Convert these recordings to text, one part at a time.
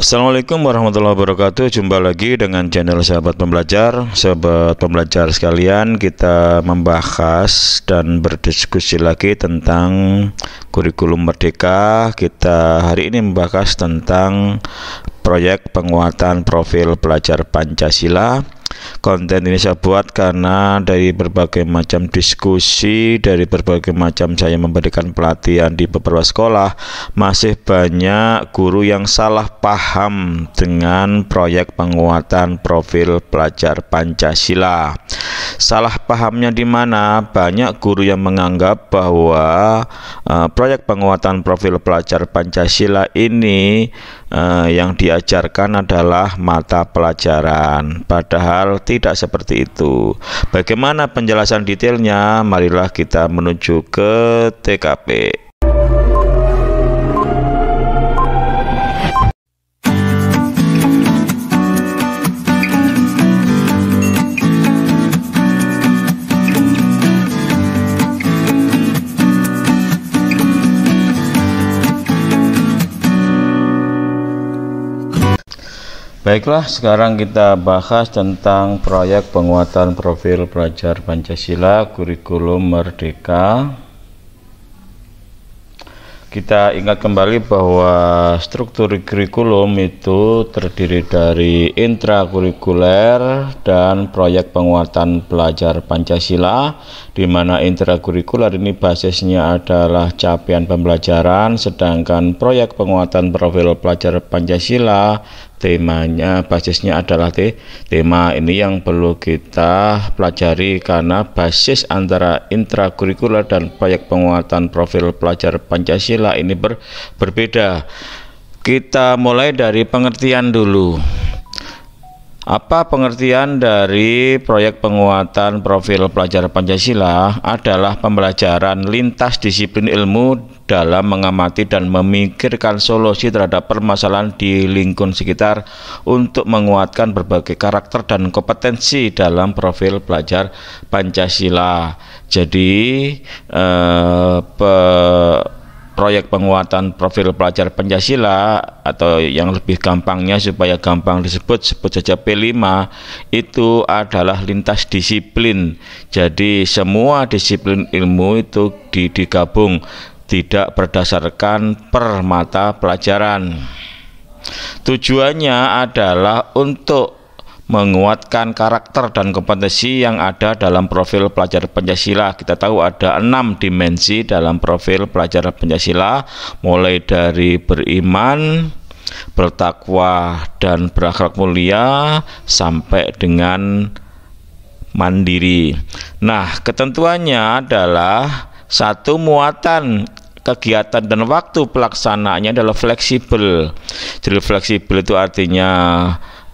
Assalamualaikum warahmatullahi wabarakatuh Jumpa lagi dengan channel sahabat pembelajar Sahabat pembelajar sekalian Kita membahas dan berdiskusi lagi tentang kurikulum merdeka Kita hari ini membahas tentang proyek penguatan profil pelajar Pancasila konten ini saya buat karena dari berbagai macam diskusi dari berbagai macam saya memberikan pelatihan di beberapa sekolah masih banyak guru yang salah paham dengan proyek penguatan profil pelajar Pancasila salah pahamnya di mana banyak guru yang menganggap bahwa uh, proyek penguatan profil pelajar Pancasila ini uh, yang diajarkan adalah mata pelajaran padahal tidak seperti itu bagaimana penjelasan detailnya marilah kita menuju ke TKP Baiklah, sekarang kita bahas tentang proyek penguatan profil pelajar Pancasila kurikulum Merdeka. Kita ingat kembali bahwa struktur kurikulum itu terdiri dari intrakurikuler dan proyek penguatan pelajar Pancasila, di mana intrakurikuler ini basisnya adalah capaian pembelajaran, sedangkan proyek penguatan profil pelajar Pancasila temanya basisnya adalah te tema ini yang perlu kita pelajari karena basis antara intrakurikuler dan proyek penguatan profil pelajar Pancasila ini ber berbeda kita mulai dari pengertian dulu apa pengertian dari proyek penguatan profil pelajar Pancasila adalah pembelajaran lintas disiplin ilmu dalam mengamati dan memikirkan solusi terhadap permasalahan di lingkungan sekitar untuk menguatkan berbagai karakter dan kompetensi dalam profil pelajar Pancasila. Jadi eh, pe, proyek penguatan profil pelajar Pancasila atau yang lebih gampangnya supaya gampang disebut sebut saja P5 itu adalah lintas disiplin. Jadi semua disiplin ilmu itu digabung tidak berdasarkan permata pelajaran. Tujuannya adalah untuk menguatkan karakter dan kompetensi yang ada dalam profil pelajar Pancasila. Kita tahu ada enam dimensi dalam profil pelajar Pancasila, mulai dari beriman, bertakwa, dan berakhlak mulia, sampai dengan mandiri. Nah, ketentuannya adalah satu muatan kegiatan dan waktu pelaksanaannya adalah fleksibel. Jadi fleksibel itu artinya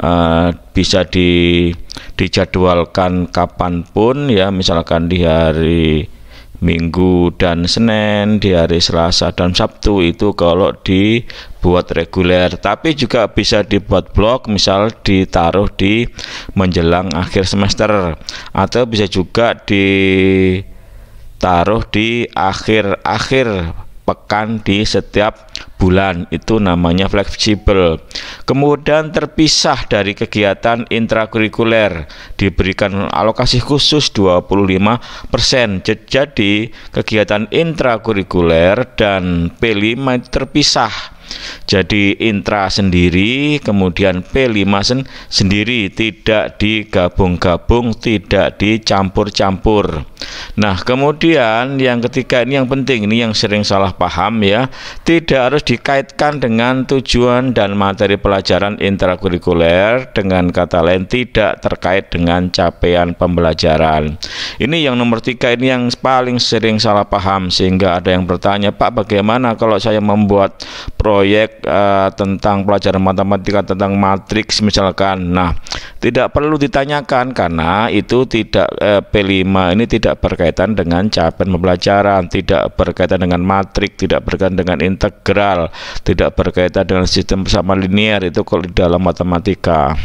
uh, bisa di dijadwalkan kapanpun ya misalkan di hari Minggu dan Senin, di hari Selasa dan Sabtu itu kalau dibuat reguler, tapi juga bisa dibuat blok misal ditaruh di menjelang akhir semester atau bisa juga di taruh di akhir-akhir pekan di setiap bulan itu namanya fleksibel. Kemudian terpisah dari kegiatan intrakurikuler, diberikan alokasi khusus 25%. Jadi kegiatan intrakurikuler dan P5 terpisah jadi intra sendiri, kemudian P5 sen sendiri, tidak digabung-gabung, tidak dicampur-campur. Nah, kemudian yang ketiga ini yang penting, ini yang sering salah paham ya, tidak harus dikaitkan dengan tujuan dan materi pelajaran intrakurikuler, dengan kata lain tidak terkait dengan capaian pembelajaran. Ini yang nomor tiga ini yang paling sering salah paham, sehingga ada yang bertanya, Pak bagaimana kalau saya membuat pro proyek uh, tentang pelajaran matematika tentang matriks misalkan. Nah, tidak perlu ditanyakan karena itu tidak eh, P5 ini tidak berkaitan dengan capen pembelajaran, tidak berkaitan dengan matriks, tidak berkaitan dengan integral, tidak berkaitan dengan sistem persamaan linear itu kalau di dalam matematika.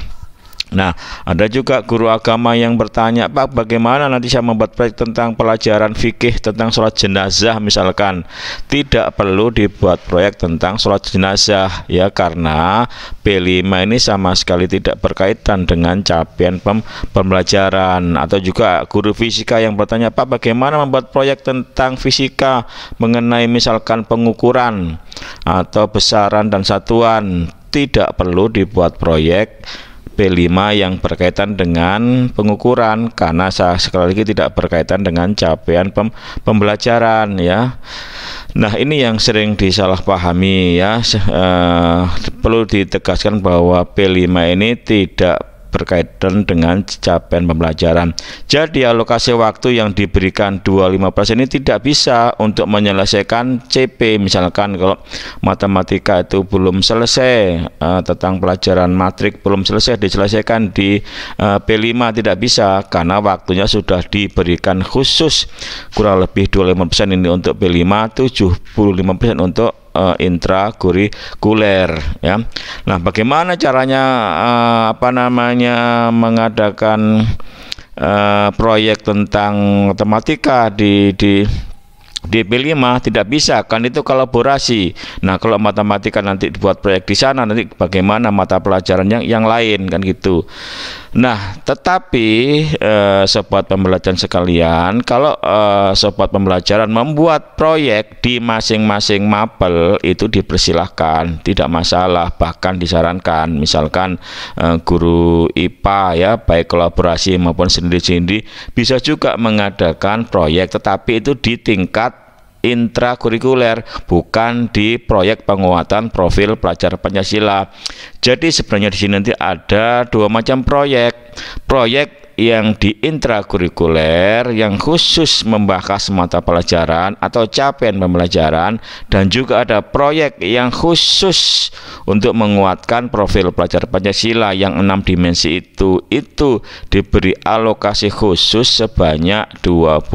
Nah, ada juga guru agama yang bertanya, Pak, bagaimana nanti saya membuat proyek tentang pelajaran fikih tentang sholat jenazah misalkan? Tidak perlu dibuat proyek tentang sholat jenazah ya karena P5 ini sama sekali tidak berkaitan dengan capaian pem pembelajaran atau juga guru fisika yang bertanya, Pak, bagaimana membuat proyek tentang fisika mengenai misalkan pengukuran atau besaran dan satuan? Tidak perlu dibuat proyek yang berkaitan dengan pengukuran karena saya sekali lagi tidak berkaitan dengan capaian pem pembelajaran ya. Nah, ini yang sering disalahpahami ya. Eh, perlu ditegaskan bahwa P5 ini tidak berkaitan dengan capaian pembelajaran. Jadi alokasi waktu yang diberikan 25% ini tidak bisa untuk menyelesaikan CP misalkan kalau matematika itu belum selesai uh, tentang pelajaran matrik belum selesai diselesaikan di uh, eh, P5 tidak bisa karena waktunya sudah diberikan khusus kurang lebih 25% ini untuk P5 75% untuk uh, intrakurikuler ya. Nah, bagaimana caranya uh, apa namanya mengadakan uh, proyek tentang matematika di di di P5 tidak bisa kan itu kolaborasi. Nah, kalau matematika nanti dibuat proyek di sana nanti bagaimana mata pelajaran yang yang lain kan gitu. Nah, tetapi eh, sobat pembelajaran sekalian, kalau eh, sobat pembelajaran membuat proyek di masing-masing mapel itu dipersilahkan, tidak masalah, bahkan disarankan. Misalkan eh, guru IPA ya, baik kolaborasi maupun sendiri-sendiri bisa juga mengadakan proyek, tetapi itu di tingkat intrakurikuler, bukan di proyek penguatan profil pelajar Pancasila. Jadi sebenarnya di sini nanti ada dua macam proyek. Proyek yang di intrakurikuler yang khusus membahas mata pelajaran atau capaian pembelajaran dan juga ada proyek yang khusus untuk menguatkan profil pelajar Pancasila yang enam dimensi itu itu diberi alokasi khusus sebanyak 25%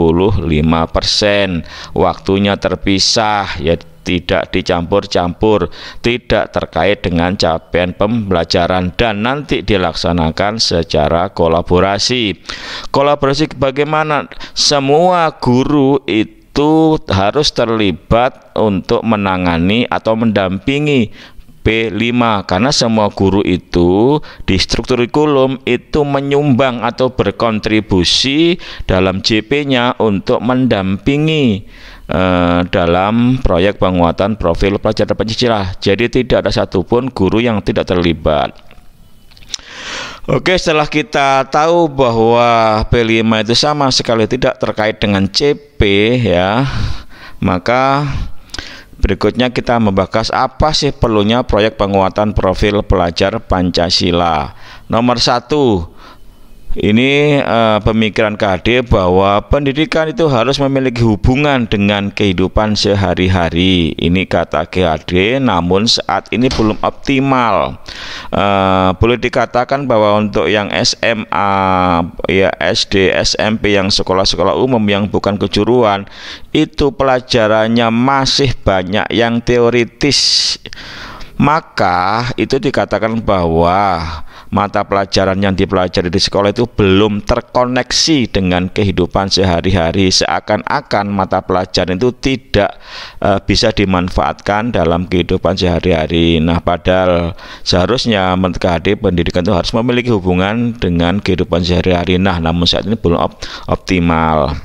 waktunya terpisah ya tidak dicampur-campur, tidak terkait dengan capaian pembelajaran dan nanti dilaksanakan secara kolaborasi. Kolaborasi bagaimana? Semua guru itu harus terlibat untuk menangani atau mendampingi P5 karena semua guru itu di struktur kurikulum itu menyumbang atau berkontribusi dalam JP-nya untuk mendampingi Eh, dalam proyek penguatan profil pelajar Pancasila. Jadi tidak ada satupun guru yang tidak terlibat. Oke, setelah kita tahu bahwa P5 itu sama sekali tidak terkait dengan CP ya, maka berikutnya kita membahas apa sih perlunya proyek penguatan profil pelajar Pancasila. Nomor satu, ini uh, pemikiran KD bahwa pendidikan itu harus memiliki hubungan dengan kehidupan sehari-hari. Ini kata KD, namun saat ini belum optimal. Uh, boleh dikatakan bahwa untuk yang SMA, ya SD, SMP yang sekolah-sekolah umum yang bukan kejuruan itu pelajarannya masih banyak yang teoritis maka itu dikatakan bahwa mata pelajaran yang dipelajari di sekolah itu belum terkoneksi dengan kehidupan sehari-hari seakan-akan mata pelajaran itu tidak e, bisa dimanfaatkan dalam kehidupan sehari-hari nah padahal seharusnya menteri pendidikan itu harus memiliki hubungan dengan kehidupan sehari-hari nah namun saat ini belum op optimal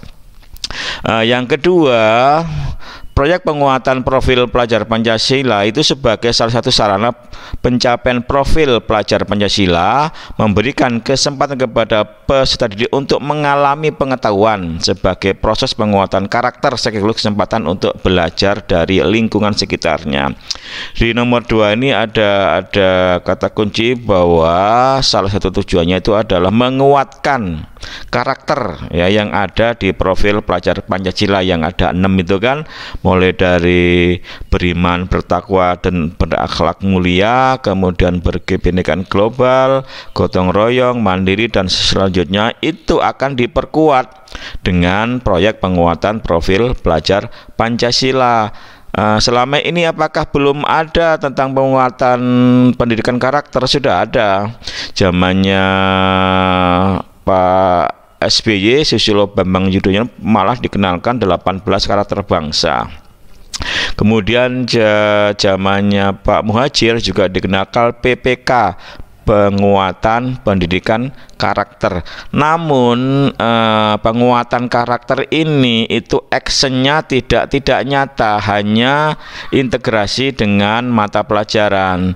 e, yang kedua Proyek penguatan profil pelajar Pancasila itu sebagai salah satu sarana pencapaian profil pelajar Pancasila memberikan kesempatan kepada peserta didik untuk mengalami pengetahuan sebagai proses penguatan karakter sekaligus kesempatan untuk belajar dari lingkungan sekitarnya. Di nomor dua ini ada ada kata kunci bahwa salah satu tujuannya itu adalah menguatkan karakter ya yang ada di profil pelajar Pancasila yang ada enam itu kan mulai dari beriman, bertakwa dan berakhlak mulia, kemudian berkebenekaan global, gotong royong, mandiri dan selanjutnya itu akan diperkuat dengan proyek penguatan profil pelajar Pancasila. Eh, selama ini apakah belum ada tentang penguatan pendidikan karakter sudah ada zamannya Pak SBY Susilo Bambang Yudhoyono malah dikenalkan 18 karakter bangsa. Kemudian zamannya Pak Muhajir juga dikenalkan PPK penguatan pendidikan karakter. Namun eh, penguatan karakter ini itu actionnya tidak tidak nyata, hanya integrasi dengan mata pelajaran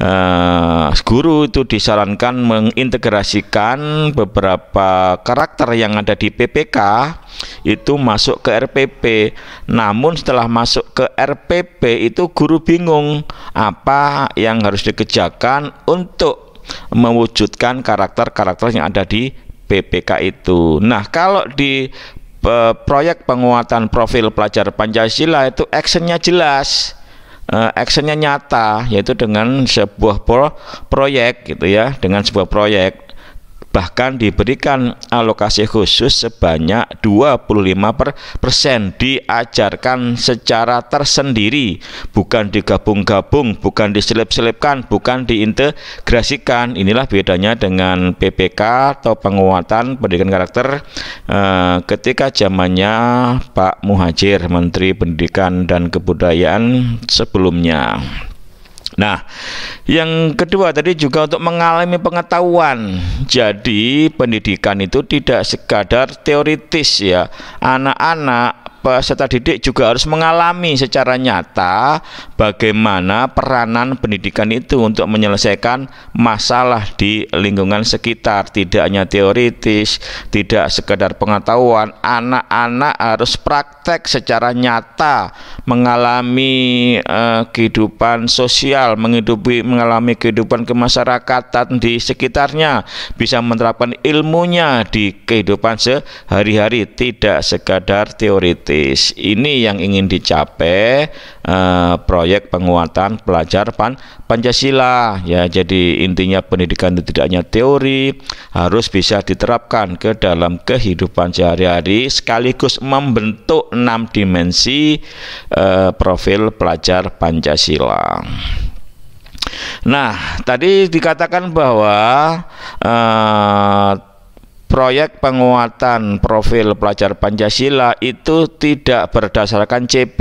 uh, guru itu disarankan mengintegrasikan beberapa karakter yang ada di PPK itu masuk ke RPP. Namun setelah masuk ke RPP itu guru bingung apa yang harus dikerjakan untuk mewujudkan karakter-karakter yang ada di PPK itu. Nah, kalau di uh, proyek penguatan profil pelajar Pancasila itu actionnya jelas uh, actionnya nyata yaitu dengan sebuah pro proyek gitu ya dengan sebuah proyek bahkan diberikan alokasi khusus sebanyak 25% diajarkan secara tersendiri bukan digabung-gabung bukan diselip-selipkan bukan diintegrasikan inilah bedanya dengan PPK atau penguatan pendidikan karakter eh, ketika zamannya Pak Muhajir Menteri Pendidikan dan Kebudayaan sebelumnya Nah, yang kedua tadi juga untuk mengalami pengetahuan. Jadi pendidikan itu tidak sekadar teoritis ya. Anak-anak peserta didik juga harus mengalami secara nyata bagaimana peranan pendidikan itu untuk menyelesaikan masalah di lingkungan sekitar tidak hanya teoritis tidak sekedar pengetahuan anak-anak harus praktek secara nyata mengalami eh, kehidupan sosial menghidupi mengalami kehidupan kemasyarakatan di sekitarnya bisa menerapkan ilmunya di kehidupan sehari-hari tidak sekadar teoritis gratis. Ini yang ingin dicapai eh, proyek penguatan pelajar pan Pancasila ya. Jadi intinya pendidikan itu tidak hanya teori, harus bisa diterapkan ke dalam kehidupan sehari-hari sekaligus membentuk enam dimensi eh, profil pelajar Pancasila. Nah, tadi dikatakan bahwa eh, proyek penguatan profil pelajar Pancasila itu tidak berdasarkan CP,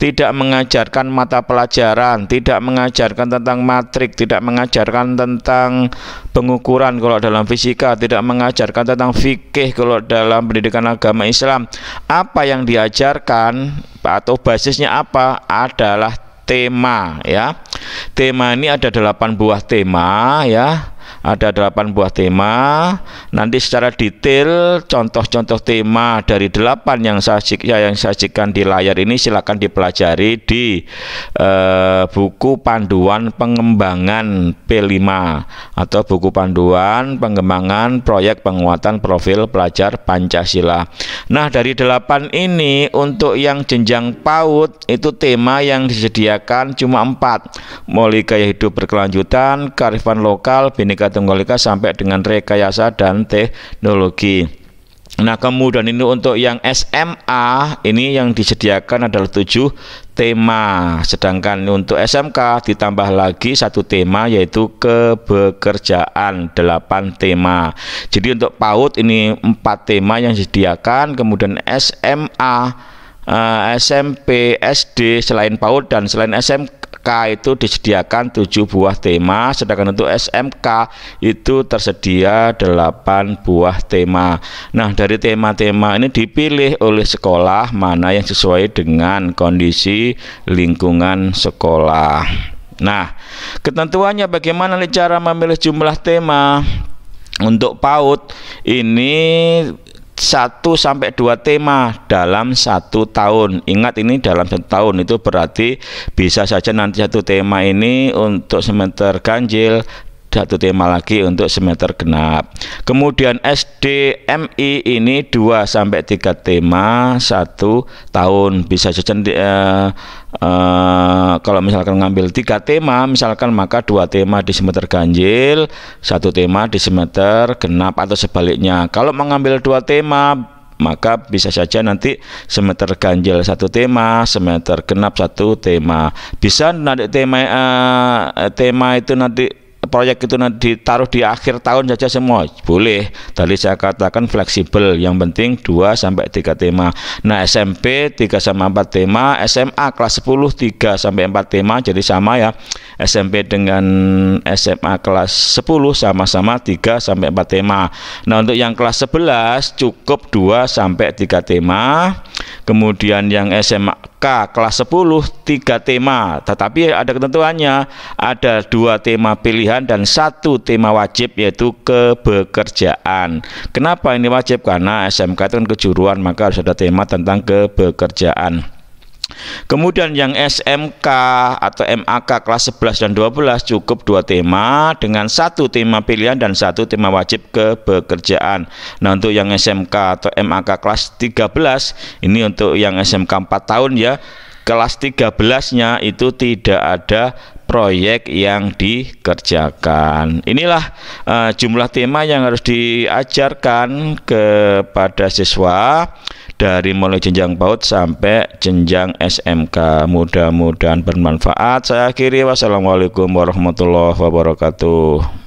tidak mengajarkan mata pelajaran, tidak mengajarkan tentang matrik, tidak mengajarkan tentang pengukuran kalau dalam fisika, tidak mengajarkan tentang fikih kalau dalam pendidikan agama Islam. Apa yang diajarkan atau basisnya apa adalah tema ya. Tema ini ada delapan buah tema ya ada 8 buah tema nanti secara detail contoh-contoh tema dari 8 yang saya ya, yang sajikan di layar ini silakan dipelajari di eh, buku panduan pengembangan P5 atau buku panduan pengembangan proyek penguatan profil pelajar Pancasila nah dari delapan ini untuk yang jenjang PAUD itu tema yang disediakan cuma empat. mulai gaya hidup berkelanjutan kearifan lokal, bini. Tunggal Ika sampai dengan rekayasa dan teknologi. Nah kemudian ini untuk yang SMA ini yang disediakan adalah tujuh tema sedangkan untuk SMK ditambah lagi satu tema yaitu kebekerjaan delapan tema jadi untuk PAUD ini empat tema yang disediakan kemudian SMA eh, SMP, SD selain PAUD dan selain SMK SMK itu disediakan 7 buah tema, sedangkan untuk SMK itu tersedia 8 buah tema. Nah, dari tema-tema ini dipilih oleh sekolah mana yang sesuai dengan kondisi lingkungan sekolah. Nah, ketentuannya bagaimana cara memilih jumlah tema? Untuk PAUD ini satu sampai dua tema dalam satu tahun. Ingat ini dalam satu tahun itu berarti bisa saja nanti satu tema ini untuk semester ganjil satu tema lagi untuk semester genap. Kemudian SDMI ini dua sampai tiga tema satu tahun bisa saja eh, Uh, kalau misalkan ngambil tiga tema, misalkan maka dua tema di semester ganjil, satu tema di semester genap atau sebaliknya. Kalau mengambil dua tema, maka bisa saja nanti semester ganjil satu tema, semester genap satu tema. Bisa nanti tema uh, tema itu nanti proyek itu nanti ditaruh di akhir tahun saja semua boleh tadi saya katakan fleksibel yang penting 2 sampai 3 tema nah SMP 3 sama 4 tema SMA kelas 10 3 sampai 4 tema jadi sama ya SMP dengan SMA kelas 10 sama-sama 3 sampai 4 tema nah untuk yang kelas 11 cukup 2 sampai 3 tema Kemudian yang SMK kelas 10 tiga tema, tetapi ada ketentuannya. Ada dua tema pilihan dan satu tema wajib yaitu kebekerjaan. Kenapa ini wajib? Karena SMK itu kan kejuruan, maka harus ada tema tentang kebekerjaan. Kemudian yang SMK atau MAK kelas 11 dan 12 cukup dua tema dengan satu tema pilihan dan satu tema wajib kebekerjaan. Nah, untuk yang SMK atau MAK kelas 13 ini untuk yang SMK 4 tahun ya kelas 13-nya itu tidak ada proyek yang dikerjakan. Inilah uh, jumlah tema yang harus diajarkan kepada siswa dari mulai jenjang PAUD sampai jenjang SMK. Mudah-mudahan bermanfaat. Saya akhiri wassalamualaikum warahmatullahi wabarakatuh.